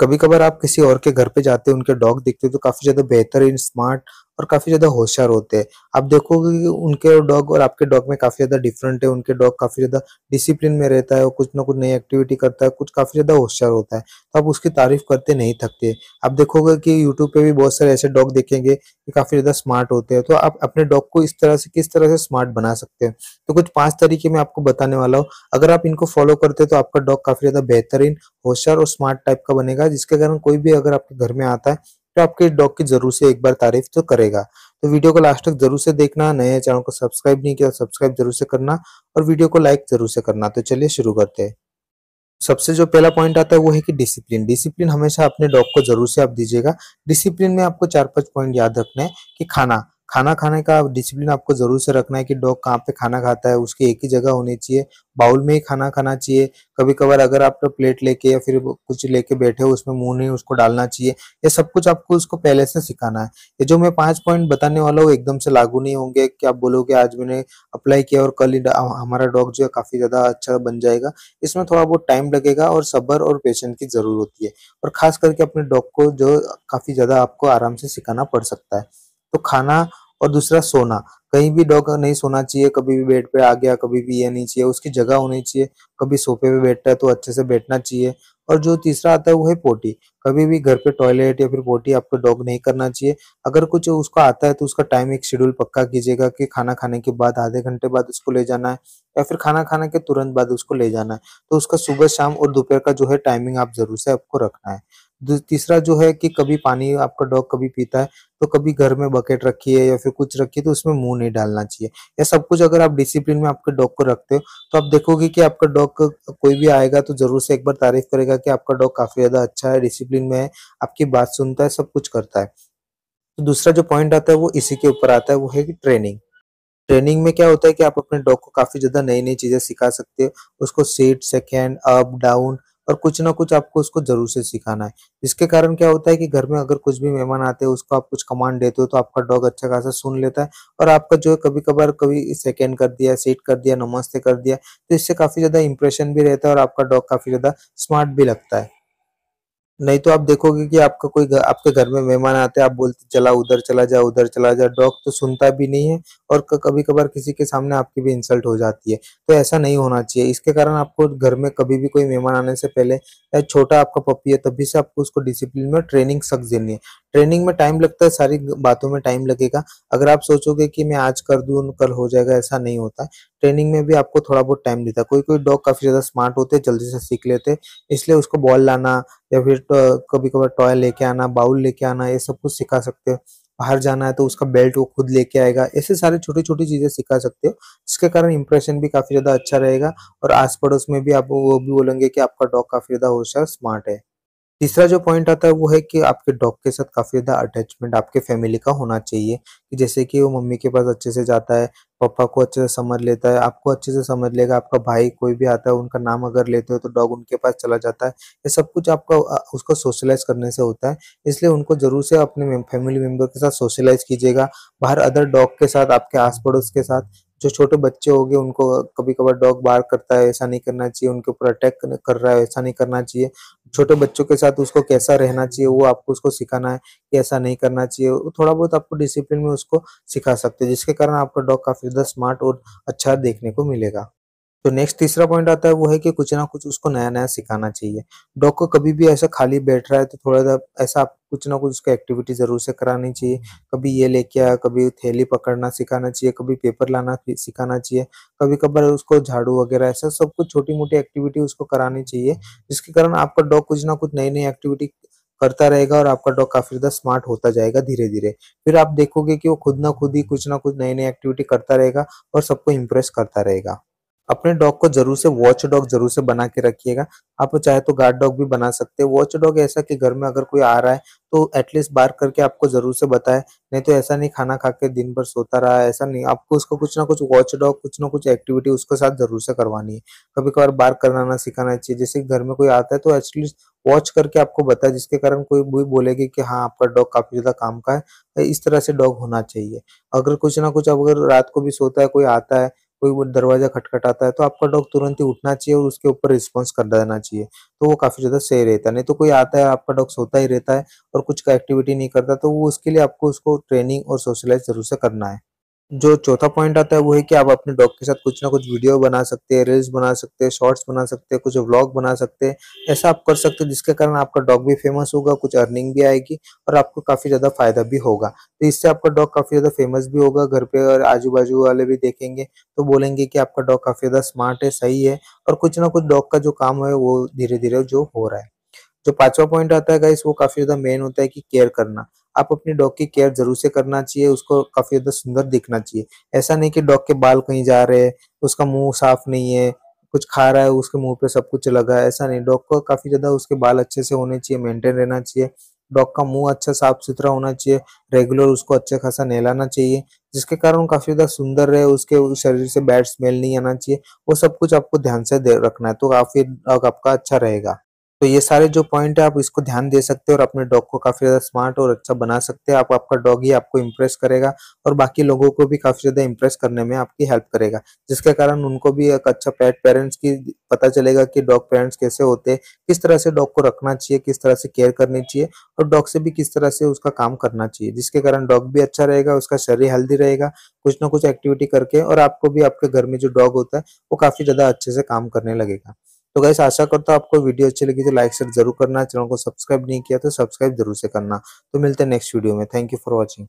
कभी कभार आप किसी और के घर पे जाते हैं उनके डॉग देखते हो तो काफी ज्यादा बेहतर स्मार्ट और काफी ज्यादा होशियार होते हैं आप देखोगे कि उनके डॉग और आपके डॉग में काफी ज्यादा डिफरेंट है उनके डॉग काफी ज्यादा डिसिप्लिन में रहता है और कुछ ना कुछ नई एक्टिविटी करता है कुछ काफी ज्यादा होशियार होता है तो आप उसकी तारीफ करते नहीं थकते आप देखोगे कि यूट्यूब पे भी बहुत सारे ऐसे डॉग देखेंगे कि काफी ज्यादा स्मार्ट होते हैं तो आप अपने डॉग को इस तरह से किस तरह से स्मार्ट बना सकते हैं तो कुछ पांच तरीके मैं आपको बताने वाला हूँ अगर आप इनको फॉलो करते हैं तो आपका डॉग काफी ज्यादा बेहतरीन होशियार और स्मार्ट टाइप का बनेगा जिसके कारण कोई भी अगर आपके घर में आता है तो आपके डॉग की जरूर से एक बार तारीफ तो करेगा तो वीडियो को लास्ट तक जरूर से देखना नए चैनल को सब्सक्राइब नहीं किया तो सब्सक्राइब जरूर से करना और वीडियो को लाइक जरूर से करना तो चलिए शुरू करते हैं सबसे जो पहला पॉइंट आता है वो है कि डिसिप्लिन डिसिप्लिन हमेशा अपने डॉग को जरूर से आप दीजिएगा डिसिप्लिन में आपको चार पांच पॉइंट याद रखना है कि खाना खाना खाने का डिसिप्लिन आपको ज़रूर से रखना है कि डॉग कहाँ पे खाना खाता है उसकी एक ही जगह होनी चाहिए बाउल में ही खाना खाना चाहिए कभी कभार अगर आप तो प्लेट लेके या फिर कुछ लेके बैठे हो उसमें मुंह नहीं उसको डालना चाहिए ये सब कुछ आपको उसको पहले से सिखाना है ये जो मैं पांच पॉइंट बताने वाला हूँ एकदम से लागू नहीं होंगे कि आप बोलोगे आज मैंने अप्लाई किया और कल हमारा डॉग जो है काफ़ी ज़्यादा अच्छा बन जाएगा इसमें थोड़ा बहुत टाइम लगेगा और सब्र और पेशेंट की ज़रूरत होती है और ख़ास करके अपने डॉग को जो काफ़ी ज़्यादा आपको आराम से सिखाना पड़ सकता है तो खाना और दूसरा सोना कहीं भी डॉग नहीं सोना चाहिए कभी भी बेड पे आ गया कभी भी ये नहीं चाहिए उसकी जगह होनी चाहिए कभी सोफे पे बैठता है तो अच्छे से बैठना चाहिए और जो तीसरा आता है वो है पोटी कभी भी घर पे टॉयलेट या फिर पोटी आपको डॉग नहीं करना चाहिए अगर कुछ उसका आता है तो उसका टाइम एक शेड्यूल पक्का कीजिएगा कि खाना खाने के बाद आधे घंटे बाद उसको ले जाना है या फिर खाना खाने के तुरंत बाद उसको ले जाना है तो उसका सुबह शाम और दोपहर का जो है टाइमिंग आप जरूर से आपको रखना है तीसरा जो है कि कभी पानी आपका डॉग कभी पीता है तो कभी घर में बकेट रखिए या फिर कुछ रखिए तो उसमें मुंह नहीं डालना चाहिए या सब कुछ अगर आप डिसिप्लिन में आपके डॉग को रखते हो तो आप देखोगे कि आपका डॉग कोई भी आएगा तो जरूर से एक बार तारीफ करेगा कि आपका डॉग काफी ज्यादा अच्छा है डिसिप्लिन में है आपकी बात सुनता है सब कुछ करता है तो दूसरा जो पॉइंट आता है वो इसी के ऊपर आता है वो है कि ट्रेनिंग ट्रेनिंग में क्या होता है कि आप अपने डॉग को काफी ज्यादा नई नई चीजें सिखा सकते हो उसको सीट सेकेंड अप डाउन और कुछ ना कुछ आपको उसको जरूर से सिखाना है जिसके कारण क्या होता है कि घर में अगर कुछ भी मेहमान आते हैं उसको आप कुछ कमांड देते हो तो आपका डॉग अच्छा खासा सुन लेता है और आपका जो है कभी कभार कभी सेकेंड कर दिया सेट कर दिया नमस्ते कर दिया तो इससे काफी ज्यादा इंप्रेशन भी रहता है और आपका डॉग काफी ज्यादा स्मार्ट भी लगता है नहीं तो आप देखोगे कि आपका कोई गर, आपके घर में मेहमान आते हैं आप बोलते चला उधर चला जा उधर चला जा डॉग तो सुनता भी नहीं है और कभी कभार किसी के सामने आपकी भी इंसल्ट हो जाती है तो ऐसा नहीं होना चाहिए इसके कारण आपको घर में कभी भी कोई मेहमान आने से पहले छोटा आपका पप्पी है तभी से आपको उसको डिसिप्लिन में ट्रेनिंग सख्त देनी है ट्रेनिंग में टाइम लगता है सारी बातों में टाइम लगेगा अगर आप सोचोगे कि मैं आज कर दूं कल हो जाएगा ऐसा नहीं होता है ट्रेनिंग में भी आपको थोड़ा बहुत टाइम देता है कोई कोई डॉग काफ़ी ज़्यादा स्मार्ट होते हैं जल्दी से सीख लेते हैं इसलिए उसको बॉल लाना या फिर तो, कभी कभार टॉय लेके आना बाउल लेके आना ये सब कुछ सिखा सकते हो बाहर जाना है तो उसका बेल्ट वो खुद लेके आएगा ऐसे सारे छोटी छोटी चीज़ें सिखा सकते हो जिसके कारण इंप्रेशन भी काफ़ी ज़्यादा अच्छा रहेगा और आस पड़ोस में भी आप वो भी बोलेंगे कि आपका डॉग काफ़ी ज़्यादा होशियार स्मार्ट है तीसरा जो पॉइंट आता है वो है कि आपके डॉग के साथ काफ़ी ज़्यादा अटैचमेंट आपके फैमिली का होना चाहिए कि जैसे कि वो मम्मी के पास अच्छे से जाता है पापा को अच्छे से समझ लेता है आपको अच्छे से समझ लेगा आपका भाई कोई भी आता है उनका नाम अगर लेते हो तो डॉग उनके पास चला जाता है ये सब कुछ आपका उसको सोशलाइज करने से होता है इसलिए उनको जरूर से अपने फैमिली मेम्बर के साथ सोशलाइज कीजिएगा बाहर अदर डॉग के साथ आपके आस पड़ोस के साथ जो छोटे बच्चे हो गए उनको कभी कभार डॉग बार करता है ऐसा नहीं करना चाहिए उनके ऊपर अटैक कर रहा है ऐसा नहीं करना चाहिए छोटे बच्चों के साथ उसको कैसा रहना चाहिए वो आपको उसको सिखाना है कि ऐसा नहीं करना चाहिए थोड़ा बहुत आपको डिसिप्लिन में उसको सिखा सकते हैं जिसके कारण आपका डॉग काफी ज्यादा स्मार्ट और अच्छा देखने को मिलेगा तो नेक्स्ट तीसरा पॉइंट आता है वो है कि कुछ ना कुछ उसको नया नया सिखाना चाहिए डॉग को कभी भी ऐसा खाली बैठ रहा है तो थोड़ा सा ऐसा आप कुछ ना कुछ उसको एक्टिविटी जरूर से करानी चाहिए कभी ये लेके आया कभी थैली पकड़ना सिखाना चाहिए कभी पेपर लाना सिखाना चाहिए कभी कभार उसको झाड़ू वगैरह ऐसा सब कुछ छोटी मोटी एक्टिविटी उसको करानी चाहिए जिसके कारण आपका डॉग कुछ ना कुछ नई नई एक्टिविटी करता रहेगा और आपका डॉग काफी ज्यादा स्मार्ट होता जाएगा धीरे धीरे फिर आप देखोगे कि वो खुद ना खुद ही कुछ ना कुछ नई नई एक्टिविटी करता रहेगा और सबको इम्प्रेस करता रहेगा अपने डॉग को जरूर से वॉच डॉग जरूर से बना के रखिएगा आप चाहे तो गार्ड डॉग भी बना सकते हैं वॉच डॉग ऐसा कि घर में अगर कोई आ रहा है तो एटलीस्ट बार करके आपको जरूर से बताए नहीं तो ऐसा नहीं खाना खा के दिन भर सोता रहा है ऐसा नहीं आपको उसको कुछ ना कुछ वॉच डॉग कुछ ना कुछ एक्टिविटी उसके साथ जरूर से करवानी है कभी कभार बार करना ना सिखाना चाहिए जैसे घर में कोई आता है तो एटलीस्ट वॉच करके आपको बताए जिसके कारण कोई भी बोलेगी कि हाँ आपका डॉग काफी ज्यादा काम का है तो इस तरह से डॉग होना चाहिए अगर कुछ ना कुछ अगर रात को भी सोता है कोई आता है कोई वो दरवाजा खटखटाता है तो आपका डॉग तुरंत ही उठना चाहिए और उसके ऊपर रिस्पॉन्स कर देना चाहिए तो वो काफ़ी ज़्यादा सही रहता है नहीं तो कोई आता है आपका डॉग सोता ही रहता है और कुछ का एक्टिविटी नहीं करता तो वो उसके लिए आपको उसको ट्रेनिंग और सोशलाइज जरूर से करना है जो चौथा पॉइंट आता है वो है कि आप अपने डॉग के साथ कुछ ना कुछ वीडियो बना सकते हैं रील्स बना सकते हैं शॉर्ट्स बना सकते हैं कुछ व्लॉग बना सकते हैं ऐसा आप कर सकते हैं जिसके कारण आपका डॉग भी फेमस होगा कुछ अर्निंग भी आएगी और आपको काफ़ी ज़्यादा फायदा भी होगा तो इससे आपका डॉग काफ़ी ज़्यादा फेमस भी होगा घर पे और आजू बाजू वाले भी देखेंगे तो बोलेंगे कि आपका डॉग काफ़ी ज़्यादा स्मार्ट है सही है और कुछ ना कुछ डॉग का जो काम है वो धीरे धीरे जो हो रहा है जो पांचवा पॉइंट आता है गाइस वो काफ़ी ज़्यादा मेन होता है कि केयर करना आप अपनी डॉग की केयर जरूर से करना चाहिए उसको काफी ज्यादा सुंदर दिखना चाहिए ऐसा नहीं कि डॉग के बाल कहीं जा रहे हैं उसका मुंह साफ नहीं है कुछ खा रहा है उसके मुंह पे सब कुछ लगा है ऐसा नहीं डॉग को काफी ज्यादा उसके बाल अच्छे से होने चाहिए मेंटेन रहना चाहिए डॉग का मुंह अच्छा साफ सुथरा होना चाहिए रेगुलर उसको अच्छा खासा नहलाना चाहिए जिसके कारण काफी ज्यादा सुंदर रहे उसके शरीर से बैड स्मेल नहीं आना चाहिए वो सब कुछ आपको ध्यान से रखना है तो काफी डॉग आपका अच्छा रहेगा तो ये सारे जो पॉइंट है आप इसको ध्यान दे सकते हो और अपने डॉग को काफी ज्यादा स्मार्ट और अच्छा बना सकते हैं आप आपका डॉग ही आपको इम्प्रेस करेगा और बाकी लोगों को भी काफी ज्यादा इम्प्रेस करने में आपकी हेल्प करेगा जिसके कारण उनको भी एक अच्छा पेट पेरेंट्स की पता चलेगा कि डॉग पेरेंट्स कैसे होते हैं किस तरह से डॉग को रखना चाहिए किस तरह से केयर करनी चाहिए और डॉग से भी किस तरह से उसका काम करना चाहिए जिसके कारण डॉग भी अच्छा रहेगा उसका शरीर हेल्दी रहेगा कुछ ना कुछ एक्टिविटी करके और आपको भी आपके घर में जो डॉग होता है वो काफी ज्यादा अच्छे से काम करने लगेगा तो गैस आशा करता हूँ आपको वीडियो अच्छी लगी तो लाइक शेयर जरूर करना चैनल को सब्सक्राइब नहीं किया तो सब्सक्राइब जरूर से करना तो मिलते हैं नेक्स्ट वीडियो में थैंक यू फॉर वॉचिंग